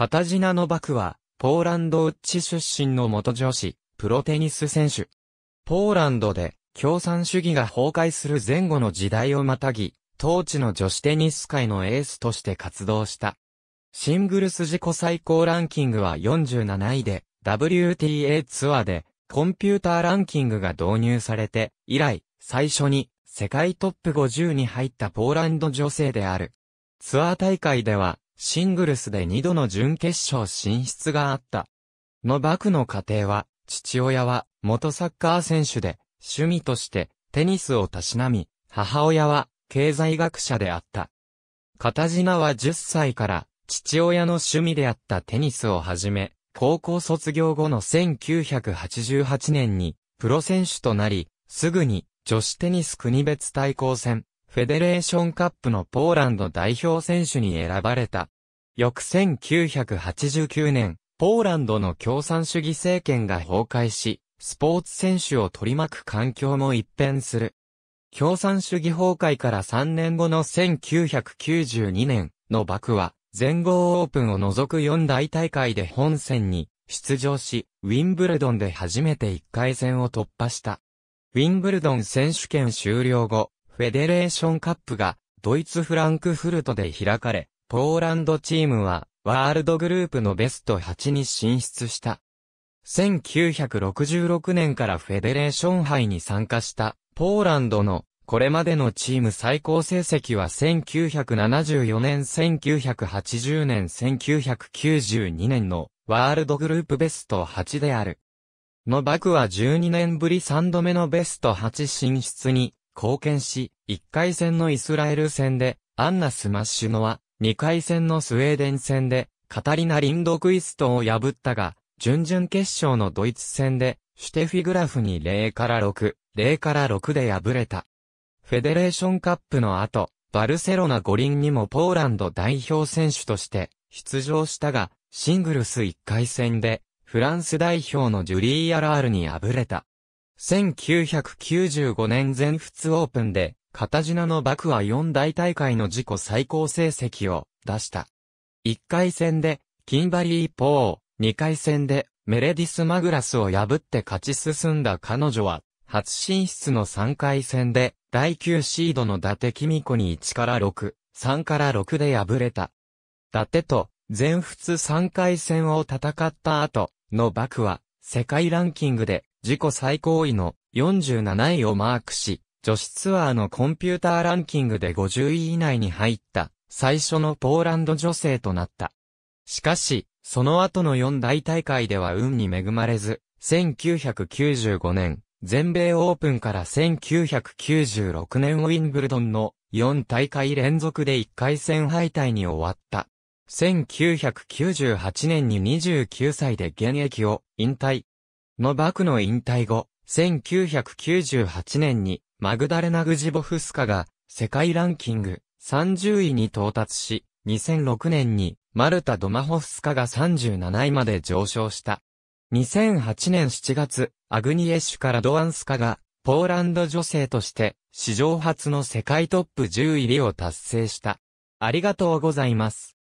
カタジナ・ノバクは、ポーランドウッチ出身の元女子、プロテニス選手。ポーランドで、共産主義が崩壊する前後の時代をまたぎ、当地の女子テニス界のエースとして活動した。シングルス自己最高ランキングは47位で、WTA ツアーで、コンピューターランキングが導入されて、以来、最初に、世界トップ50に入ったポーランド女性である。ツアー大会では、シングルスで2度の準決勝進出があった。ノバクの家庭は、父親は元サッカー選手で、趣味としてテニスをたしなみ、母親は経済学者であった。片品は10歳から父親の趣味であったテニスを始め、高校卒業後の1988年にプロ選手となり、すぐに女子テニス国別対抗戦、フェデレーションカップのポーランド代表選手に選ばれた。翌1989年、ポーランドの共産主義政権が崩壊し、スポーツ選手を取り巻く環境も一変する。共産主義崩壊から3年後の1992年、のバクは、全豪オープンを除く4大大会で本戦に出場し、ウィンブルドンで初めて1回戦を突破した。ウィンブルドン選手権終了後、フェデレーションカップがドイツフランクフルトで開かれ、ポーランドチームは、ワールドグループのベスト8に進出した。1966年からフェデレーション杯に参加した、ポーランドの、これまでのチーム最高成績は1974年、1980年、1992年の、ワールドグループベスト8である。ノバクは12年ぶり3度目のベスト8進出に貢献し、1回戦のイスラエル戦で、アンナスマッシュノは2回戦のスウェーデン戦で、カタリナ・リンドクイストを破ったが、準々決勝のドイツ戦で、シュテフィグラフに0から6、0から6で敗れた。フェデレーションカップの後、バルセロナ五輪にもポーランド代表選手として出場したが、シングルス1回戦で、フランス代表のジュリー・アラールに敗れた。1995年全仏オープンで、片品のバクは四大大会の自己最高成績を出した。一回戦で、キンバリーポー、二回戦で、メレディス・マグラスを破って勝ち進んだ彼女は、初進出の3回戦で、第9シードの伊達公子に1から6、3から6で敗れた。伊達と、全仏3回戦を戦った後、のバクは、世界ランキングで、自己最高位の47位をマークし、女子ツアーのコンピューターランキングで50位以内に入った最初のポーランド女性となった。しかし、その後の4大大会では運に恵まれず、1995年、全米オープンから1996年ウィンブルドンの4大会連続で1回戦敗退に終わった。1998年に29歳で現役を引退。ノバクの引退後、1998年にマグダレナ・グジボフスカが世界ランキング30位に到達し、2006年にマルタ・ドマホフスカが37位まで上昇した。2008年7月、アグニエッシュからドアンスカがポーランド女性として史上初の世界トップ10入りを達成した。ありがとうございます。